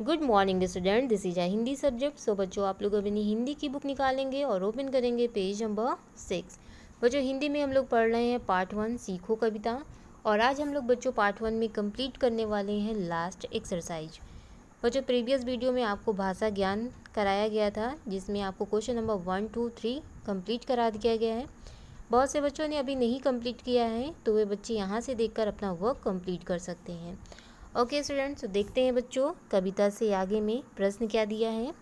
good morning student this is I Hindi subject so बच्चों आप लोग अपनी हिंदी की बुक निकालेंगे और ओपन करेंगे पेज नंबर सिक्स बच्चों हिंदी में हम लोग पढ़ रहे हैं पार्ट वन सीखो कविता और आज हम लोग बच्चों पार्ट वन में कंप्लीट करने वाले हैं लास्ट एक्सरसाइज बच्चों प्रीवियस वीडियो में आपको भाषा ज्ञान कराया गया था जिसमें आपको question number one two three complete करा दिया गया है बहुत से बच्चों ने अभी नहीं कम्प्लीट किया है तो वे बच्चे यहाँ से देख अपना वर्क कम्प्लीट कर सकते हैं ओके स्टूडेंट्स तो देखते हैं बच्चों कविता से आगे में प्रश्न क्या दिया है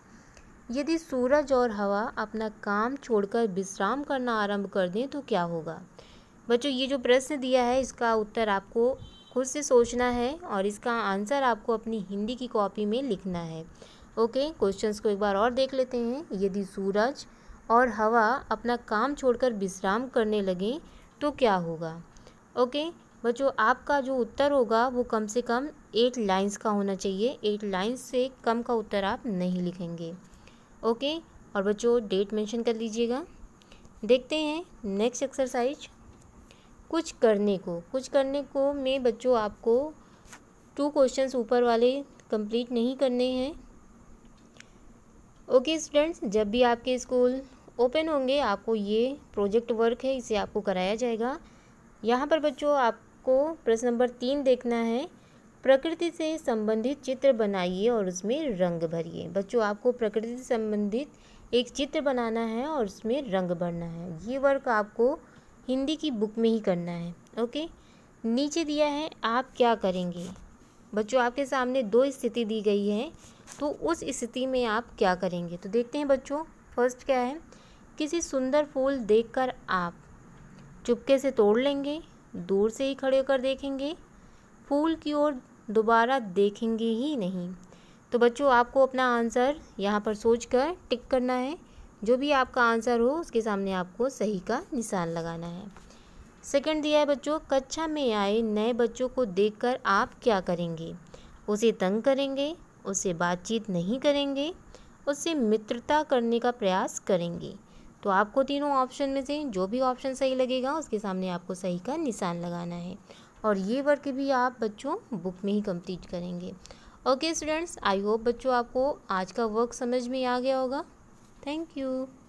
यदि सूरज और हवा अपना काम छोड़कर विश्राम करना आरंभ कर दें तो क्या होगा बच्चों ये जो प्रश्न दिया है इसका उत्तर आपको खुद से सोचना है और इसका आंसर आपको अपनी हिंदी की कॉपी में लिखना है ओके क्वेश्चंस को एक बार और देख लेते हैं यदि सूरज और हवा अपना काम छोड़कर विश्राम करने लगें तो क्या होगा ओके बच्चों आपका जो उत्तर होगा वो कम से कम एट लाइंस का होना चाहिए एट लाइंस से कम का उत्तर आप नहीं लिखेंगे ओके और बच्चों डेट मेंशन कर लीजिएगा देखते हैं नेक्स्ट एक्सरसाइज कुछ करने को कुछ करने को में बच्चों आपको टू क्वेश्चंस ऊपर वाले कंप्लीट नहीं करने हैं ओके स्टूडेंट्स जब भी आपके स्कूल ओपन होंगे आपको ये प्रोजेक्ट वर्क है इसे आपको कराया जाएगा यहाँ पर बच्चों आप आपको प्रश्न नंबर तीन देखना है प्रकृति से संबंधित चित्र बनाइए और उसमें रंग भरिए बच्चों आपको प्रकृति से संबंधित एक चित्र बनाना है और उसमें रंग भरना है ये वर्क आपको हिंदी की बुक में ही करना है ओके नीचे दिया है आप क्या करेंगे बच्चों आपके सामने दो स्थिति दी गई है तो उस स्थिति में आप क्या करेंगे तो देखते हैं बच्चों फर्स्ट क्या है किसी सुंदर फूल देखकर आप चुपके से तोड़ लेंगे दूर से ही खड़े होकर देखेंगे फूल की ओर दोबारा देखेंगे ही नहीं तो बच्चों आपको अपना आंसर यहाँ पर सोच कर टिक करना है जो भी आपका आंसर हो उसके सामने आपको सही का निशान लगाना है सेकंड दिया है बच्चों कक्षा में आए नए बच्चों को देखकर आप क्या करेंगे उसे तंग करेंगे उससे बातचीत नहीं करेंगे उससे मित्रता करने का प्रयास करेंगे तो आपको तीनों ऑप्शन में से जो भी ऑप्शन सही लगेगा उसके सामने आपको सही का निशान लगाना है और ये वर्क भी आप बच्चों बुक में ही कंप्लीट करेंगे ओके स्टूडेंट्स आई होप बच्चों आपको आज का वर्क समझ में आ गया होगा थैंक यू